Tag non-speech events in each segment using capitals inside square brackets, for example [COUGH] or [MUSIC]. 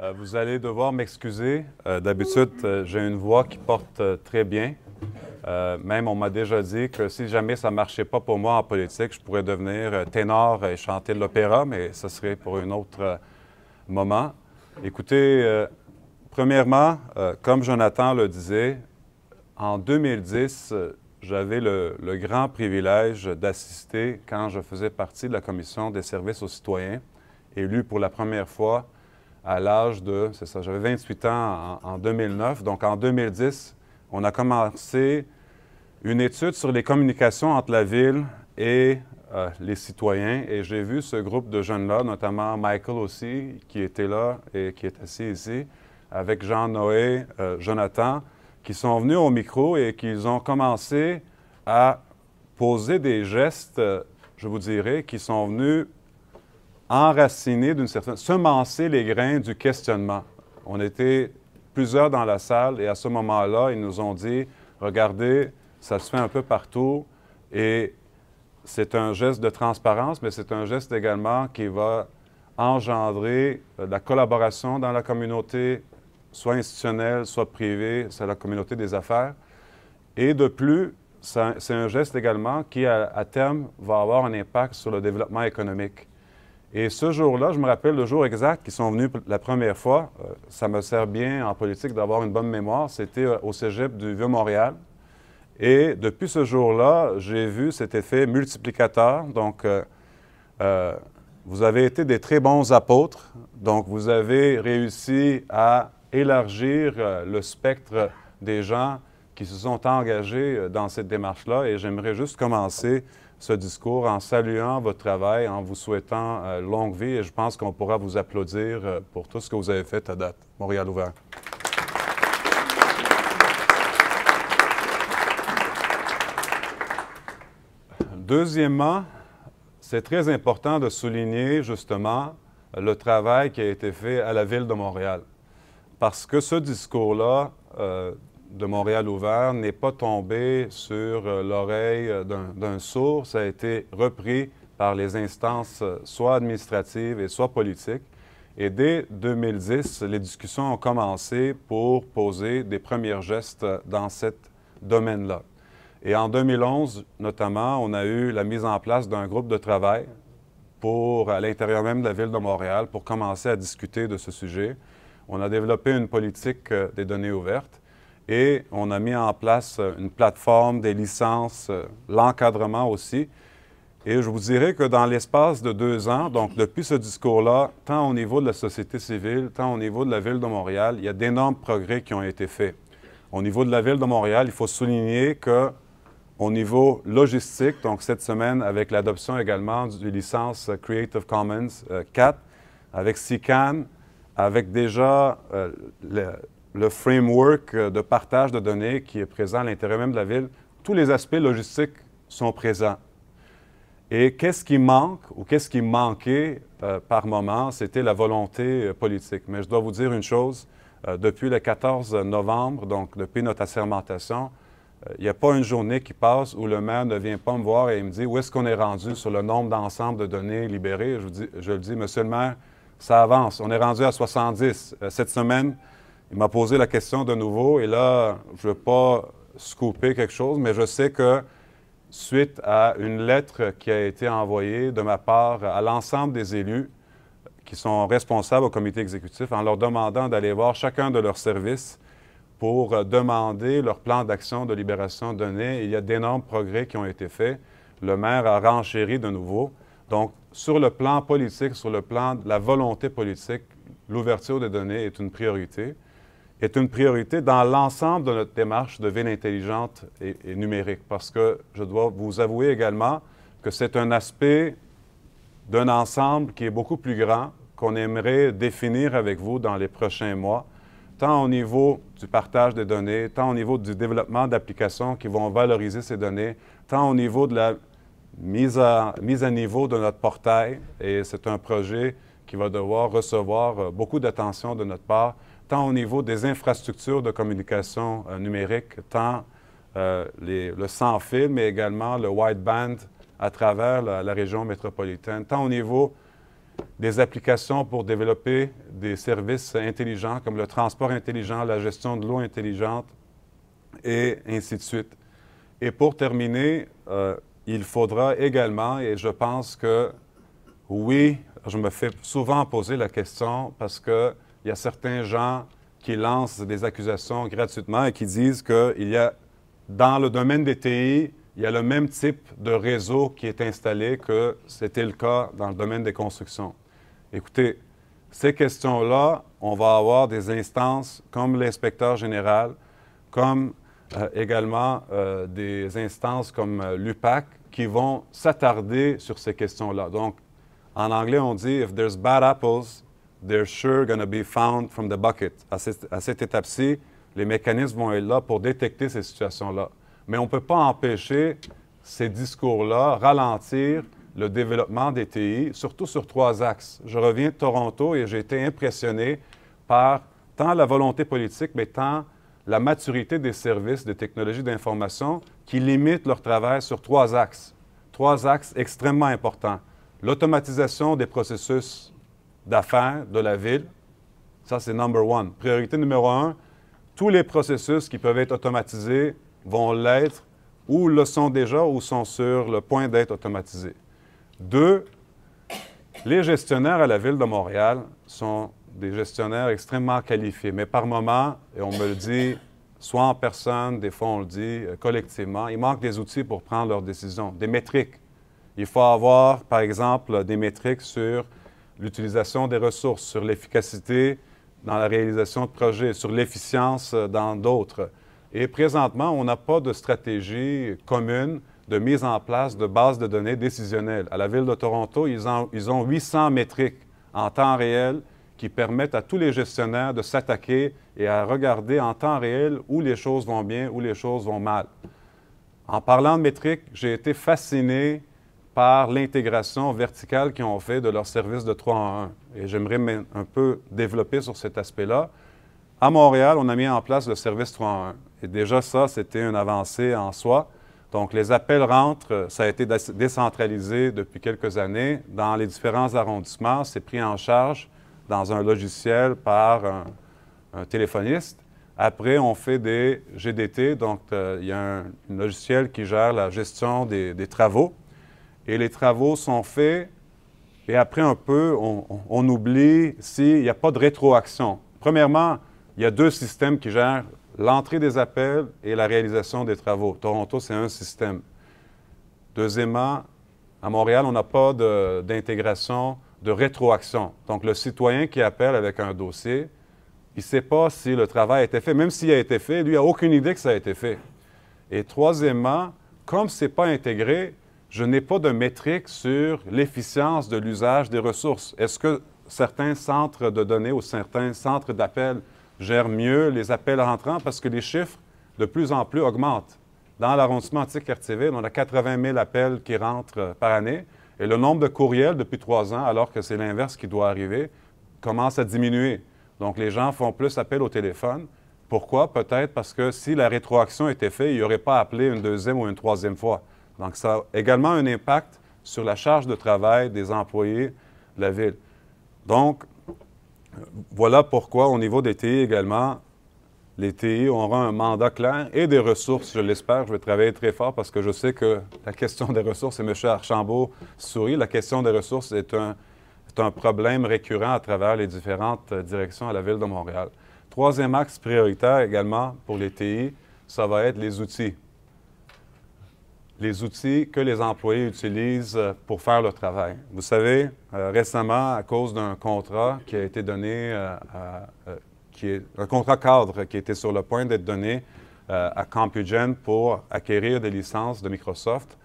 Euh, vous allez devoir m'excuser. Euh, d'habitude, euh, j'ai une voix qui porte très bien. même, on m'a déjà dit que si jamais ça ne marchait pas pour moi en politique, je pourrais devenir ténor et chanter de l'opéra, mais ce serait pour un autre moment. Écoutez, premièrement, comme Jonathan le disait, en 2010, j'avais le, grand privilège d'assister quand je faisais partie de la Commission des services aux citoyens élu pour la première fois à l'âge de, c'est ça, j'avais 28 ans en, 2009. Donc en 2010, on a commencé une étude sur les communications entre la ville et euh, les citoyens. Et j'ai vu ce groupe de jeunes-là, notamment Michael aussi, qui était là et qui est assis ici, avec Jean Noé, euh, Jonathan, qui sont venus au micro et qui ont commencé à poser des gestes, euh, je vous dirais, qui sont venus enraciner d'une certaine, semencer les grains du questionnement. On était plusieurs dans la salle et à ce moment-là, ils nous ont dit, regardez, ça se fait un peu partout et c'est un geste de transparence, mais c'est un geste également qui va engendrer euh, la collaboration dans la communauté, soit institutionnelle, soit privée, c'est la communauté des affaires. Et de plus, c'est un geste également qui, à terme, va avoir un impact sur le développement économique. Et ce jour-là, je me rappelle le jour exact qu'ils sont venus la première fois. Euh, ça me sert bien en politique d'avoir une bonne mémoire. C'était euh, au cégep du Vieux-Montréal. Et depuis ce jour-là, j'ai vu cet effet multiplicateur. Donc, euh, vous avez été des très bons apôtres. Donc, vous avez réussi à élargir le spectre des gens qui se sont engagés dans cette démarche-là. Et j'aimerais juste commencer ce discours en saluant votre travail, en vous souhaitant euh, longue vie et je pense qu'on pourra vous applaudir euh, pour tout ce que vous avez fait à date. Montréal ouvert. Deuxièmement, c'est très important de souligner justement le travail qui a été fait à la ville de Montréal. Parce que ce discours-là euh, de Montréal ouvert n'est pas tombé sur euh, l'oreille euh, d'un sourd. Ça a été repris par les instances euh, soit administratives et soit politiques. Et dès 2010, les discussions ont commencé pour poser des premiers gestes dans ce domaine-là. Et en 2011, notamment, on a eu la mise en place d'un groupe de travail pour, à l'intérieur même de la ville de Montréal pour commencer à discuter de ce sujet. On a développé une politique des données ouvertes et on a mis en place euh, une plateforme, des licences, euh, l'encadrement aussi. Et je vous dirais que dans l'espace de deux ans, donc depuis ce discours-là, tant au niveau de la société civile, tant au niveau de la Ville de Montréal, il y a d'énormes progrès qui ont été faits. Au niveau de la Ville de Montréal, il faut souligner que au niveau logistique, donc cette semaine, avec l'adoption également du licence euh, Creative Commons 4, avec SICAN, avec déjà le framework euh, de partage de données qui est présent à l'intérieur même de la ville, tous les aspects logistiques sont présents. Et qu'est-ce qui manque ou qu'est-ce qui manquait euh, par moment, c'était la volonté euh, politique. Mais je dois vous dire une chose, depuis le 14 novembre, donc depuis notre assermentation, il n'y a pas une journée qui passe où le maire ne vient pas me voir et me dit où est-ce qu'on est rendu sur le nombre d'ensemble de données libérées. Je, vous dis, je le dis, monsieur le maire, ça avance. On est rendu à 70 cette semaine. Il m'a posé la question de nouveau et là, je ne veux pas scooper quelque chose, mais je sais que suite à une lettre qui a été envoyée de ma part à l'ensemble des élus qui sont responsables au comité exécutif en leur demandant d'aller voir chacun de leurs services pour euh, demander leur plan d'action de libération de données, Il y a d'énormes progrès qui ont été faits. Le maire a renchéri de nouveau. Donc, sur le plan politique, sur le plan de la volonté politique, l'ouverture des données est une priorité est une priorité dans l'ensemble de notre démarche de ville intelligente et, numérique, parce que je dois vous avouer également que c'est un aspect d'un ensemble qui est beaucoup plus grand, qu'on aimerait définir avec vous dans les prochains mois, tant au niveau du partage des données, tant au niveau du développement d'applications qui vont valoriser ces données, tant au niveau de la mise à, mise à niveau de notre portail. Et c'est un projet qui va devoir recevoir euh, beaucoup d'attention de notre part tant au niveau des infrastructures de communication euh, numérique, tant euh, le sans-fil, mais également le wideband à travers la, région métropolitaine, tant au niveau des applications pour développer des services intelligents comme le transport intelligent, la gestion de l'eau intelligente et ainsi de suite. Et pour terminer, euh, il faudra également, et je pense que oui, je me fais souvent poser la question parce que il y a certains gens qui lancent des accusations gratuitement et qui disent qu'il y a, dans le domaine des TI, il y a le même type de réseau qui est installé que c'était le cas dans le domaine des constructions. Écoutez, ces questions-là, on va avoir des instances comme l'inspecteur général, comme euh, également euh, des instances comme euh, l'UPAC qui vont s'attarder sur ces questions-là. Donc, en anglais, on dit « if there's bad apples, they're sure going to be found from the bucket. À, cette, étape-ci, les mécanismes vont être là pour détecter ces situations-là. Mais on ne peut pas empêcher ces discours-là, ralentir le développement des TI, surtout sur trois axes. Je reviens de Toronto et j'ai été impressionné par tant la volonté politique, mais tant la maturité des services de technologie d'information qui limitent leur travail sur trois axes. Trois axes extrêmement importants. L'automatisation des processus d'affaires de la ville. Ça, c'est number one. Priorité numéro un, tous les processus qui peuvent être automatisés vont l'être ou le sont déjà ou sont sur le point d'être automatisés. Deux, les gestionnaires à la Ville de Montréal sont des gestionnaires extrêmement qualifiés, mais par moment, et on me le dit, soit en personne, des fois on le dit euh, collectivement, il manque des outils pour prendre leurs décisions, des métriques. Il faut avoir, par exemple, des métriques sur l'utilisation des ressources, sur l'efficacité dans la réalisation de projets, sur l'efficience euh, dans d'autres. Et présentement, on n'a pas de stratégie commune de mise en place de bases de données décisionnelles. À la Ville de Toronto, ils ont, ils ont 800 métriques en temps réel qui permettent à tous les gestionnaires de s'attaquer et à regarder en temps réel où les choses vont bien, où les choses vont mal. En parlant de métriques, j'ai été fasciné par l'intégration verticale qu'ils ont fait de leur service de 3 en 1. Et j'aimerais un peu développer sur cet aspect-là. À Montréal, on a mis en place le service 3 en 1. Et déjà, ça, c'était une avancée en soi. Donc, les appels rentrent, ça a été décentralisé depuis quelques années. Dans les différents arrondissements, c'est pris en charge dans un logiciel par un, téléphoniste. Après, on fait des GDT, donc euh, il y a un, logiciel qui gère la gestion des travaux et les travaux sont faits et après un peu, on, oublie s'il n'y a pas de rétroaction. Premièrement, il y a deux systèmes qui gèrent l'entrée des appels et la réalisation des travaux. Toronto, c'est un système. Deuxièmement, à Montréal, on n'a pas d'intégration de, rétroaction. Donc, le citoyen qui appelle avec un dossier, il ne sait pas si le travail a été fait. Même s'il a été fait, lui, il n'a aucune idée que ça a été fait. Et troisièmement, comme ce n'est pas intégré, je n'ai pas de métrique sur l'efficience de l'usage des ressources. Est-ce que certains centres de données ou certains centres d'appels gèrent mieux les appels rentrants parce que les chiffres de plus en plus augmentent? Dans l'arrondissement antique RTV, on a 80 000 appels qui rentrent par année et le nombre de courriels depuis trois ans, alors que c'est l'inverse qui doit arriver, commence à diminuer. Donc les gens font plus appel au téléphone. Pourquoi? Peut-être parce que si la rétroaction était faite, ils aurait pas appelé une deuxième ou une troisième fois. Donc, ça a également un impact sur la charge de travail des employés de la ville. Donc, voilà pourquoi, au niveau des TI également, les TI auront un mandat clair et des ressources, je l'espère. Je vais travailler très fort parce que je sais que la question des ressources, et M. Archambault sourit, la question des ressources est un, est un problème récurrent à travers les différentes euh, directions à la Ville de Montréal. Troisième axe prioritaire également pour les TI, ça va être les outils les outils que les employés utilisent euh, pour faire leur travail. Vous savez, euh, récemment, à cause d'un contrat qui a été donné, euh, qui est, un contrat cadre qui était sur le point d'être donné à Compugen pour acquérir des licences de Microsoft,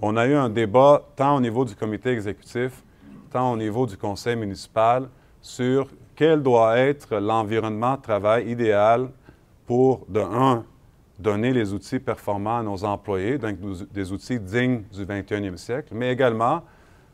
on a eu un débat tant au niveau du comité exécutif, tant au niveau du conseil municipal sur quel doit être l'environnement de travail idéal pour, de un, donner les outils performants à nos employés, donc des outils dignes du 21e siècle, mais également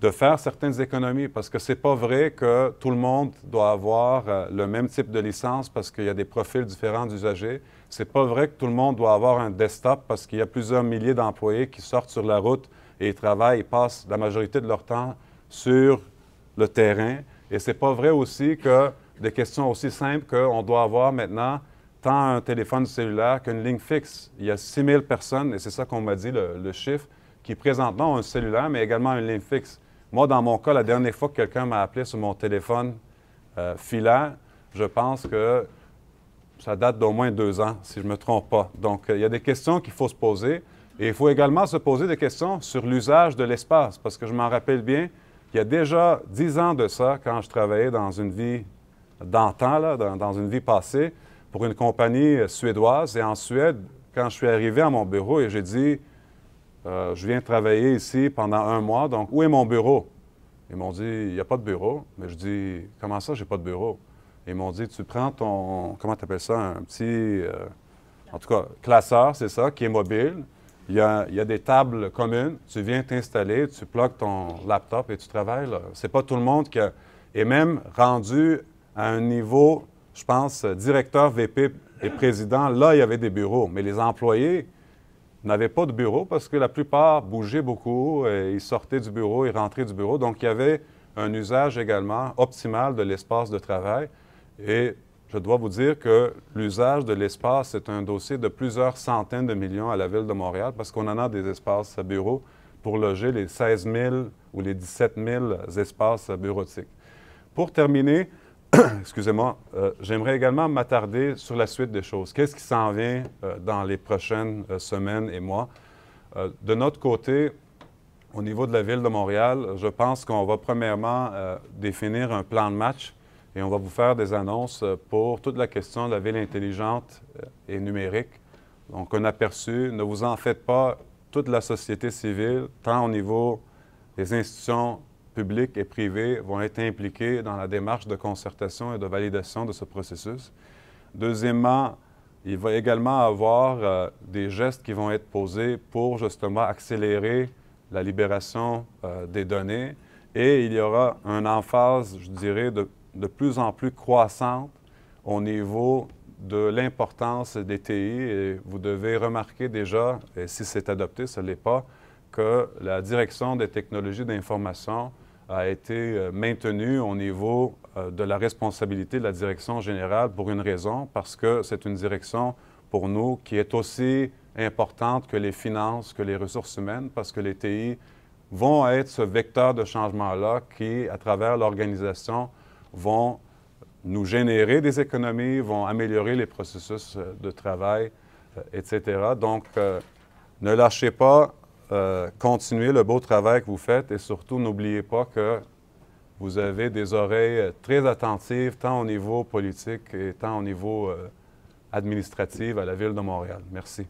de faire certaines économies, parce que ce n'est pas vrai que tout le monde doit avoir euh, le même type de licence parce qu'il y a des profils différents d'usagers. Ce n'est pas vrai que tout le monde doit avoir un desktop parce qu'il y a plusieurs milliers d'employés qui sortent sur la route et travaillent, ils passent la majorité de leur temps sur le terrain. Et ce n'est pas vrai aussi que des questions aussi simples qu'on doit avoir maintenant tant un téléphone cellulaire qu'une ligne fixe. Il y a 6000 personnes, et c'est ça qu'on m'a dit, le, chiffre, qui présentement non un cellulaire, mais également une ligne fixe. Moi, dans mon cas, la dernière fois que quelqu'un m'a appelé sur mon téléphone euh, filaire, je pense que ça date d'au moins deux ans, si je ne me trompe pas. Donc, euh, il y a des questions qu'il faut se poser. Et il faut également se poser des questions sur l'usage de l'espace, parce que je m'en rappelle bien, il y a déjà dix ans de ça, quand je travaillais dans une vie d'antan, dans une vie passée, pour une compagnie euh, suédoise. Et en Suède, quand je suis arrivé à mon bureau et j'ai dit, euh, je viens travailler ici pendant un mois, donc où est mon bureau? Ils m'ont dit, il n'y a pas de bureau. Mais je dis, comment ça, j'ai pas de bureau? Ils m'ont dit, tu prends ton, comment tu appelles ça, un petit, euh, en tout cas, classeur, c'est ça, qui est mobile. Il y, a, des tables communes. Tu viens t'installer, tu plugues ton laptop et tu travailles. C'est pas tout le monde qui est même rendu à un niveau je pense, euh, directeur, VP et président, là, il y avait des bureaux, mais les employés n'avaient pas de bureau parce que la plupart bougeaient beaucoup, et euh, ils sortaient du bureau, ils rentraient du bureau. Donc, il y avait un usage également optimal de l'espace de travail. Et je dois vous dire que l'usage de l'espace est un dossier de plusieurs centaines de millions à la Ville de Montréal parce qu'on en a des espaces bureaux pour loger les 16 000 ou les 17 000 espaces bureautiques. Pour terminer, [COUGHS] excusez-moi, euh, j'aimerais également m'attarder sur la suite des choses. Qu'est-ce qui s'en vient euh, dans les prochaines euh, semaines et mois? de notre côté, au niveau de la ville de Montréal, je pense qu'on va premièrement définir un plan de match et on va vous faire des annonces pour toute la question de la ville intelligente et numérique. Donc, un aperçu, ne vous en faites pas, toute la société civile, tant au niveau des institutions publics et privés vont être impliqués dans la démarche de concertation et de validation de ce processus. Deuxièmement, il va également avoir euh, des gestes qui vont être posés pour justement accélérer la libération euh, des données et il y aura une emphase, je dirais, de, de plus en plus croissante au niveau de l'importance des TI. Et vous devez remarquer déjà, et si c'est adopté, ce n'est pas, que la direction des technologies d'information a été euh, maintenu au niveau euh, de la responsabilité de la direction générale pour une raison, parce que c'est une direction pour nous qui est aussi importante que les finances, que les ressources humaines, parce que les TI vont être ce vecteur de changement-là qui, à travers l'organisation, vont nous générer des économies, vont améliorer les processus euh, de travail, etc. Donc, ne lâchez pas euh, continuez le beau travail que vous faites et surtout n'oubliez pas que vous avez des oreilles euh, très attentives, tant au niveau politique et tant au niveau euh, administratif à la Ville de Montréal. Merci.